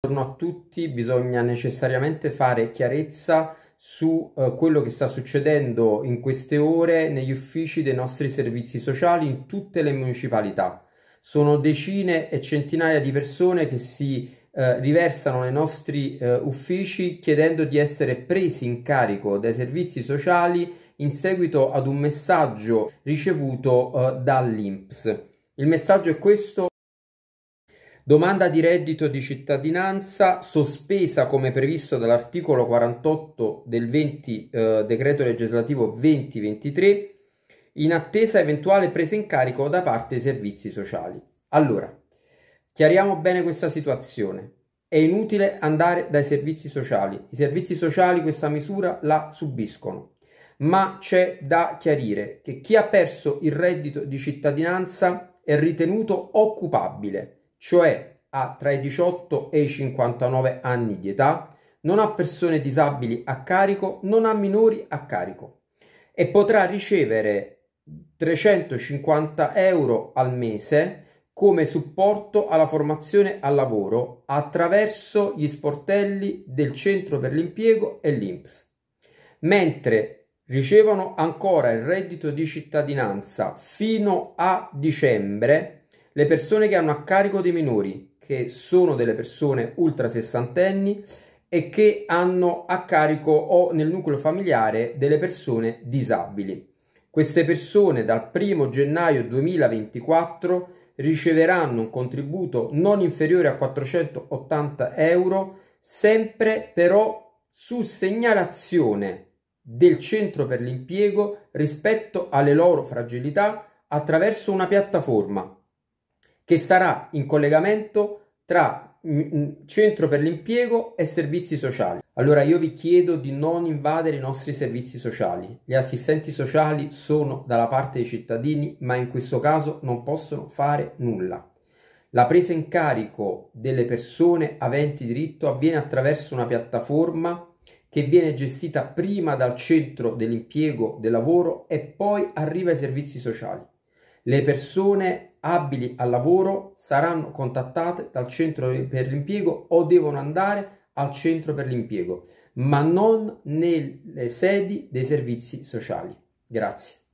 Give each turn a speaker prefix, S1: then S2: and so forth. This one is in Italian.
S1: Intorno a tutti bisogna necessariamente fare chiarezza su eh, quello che sta succedendo in queste ore negli uffici dei nostri servizi sociali in tutte le municipalità. Sono decine e centinaia di persone che si eh, riversano nei nostri eh, uffici chiedendo di essere presi in carico dai servizi sociali in seguito ad un messaggio ricevuto eh, dall'INPS. Il messaggio è questo. Domanda di reddito di cittadinanza sospesa come previsto dall'articolo 48 del 20, eh, decreto legislativo 2023 in attesa eventuale presa in carico da parte dei servizi sociali. Allora, chiariamo bene questa situazione. È inutile andare dai servizi sociali. I servizi sociali questa misura la subiscono. Ma c'è da chiarire che chi ha perso il reddito di cittadinanza è ritenuto occupabile cioè ha tra i 18 e i 59 anni di età, non ha persone disabili a carico, non ha minori a carico e potrà ricevere 350 euro al mese come supporto alla formazione al lavoro attraverso gli sportelli del Centro per l'Impiego e l'INPS, mentre ricevono ancora il reddito di cittadinanza fino a dicembre le persone che hanno a carico dei minori, che sono delle persone ultra sessantenni e che hanno a carico o nel nucleo familiare delle persone disabili. Queste persone dal 1 gennaio 2024 riceveranno un contributo non inferiore a 480 euro, sempre però su segnalazione del centro per l'impiego rispetto alle loro fragilità attraverso una piattaforma che sarà in collegamento tra mm, mm, centro per l'impiego e servizi sociali. Allora io vi chiedo di non invadere i nostri servizi sociali. Gli assistenti sociali sono dalla parte dei cittadini, ma in questo caso non possono fare nulla. La presa in carico delle persone aventi diritto avviene attraverso una piattaforma che viene gestita prima dal centro dell'impiego del lavoro e poi arriva ai servizi sociali. Le persone abili al lavoro saranno contattate dal centro per l'impiego o devono andare al centro per l'impiego, ma non nelle sedi dei servizi sociali. Grazie.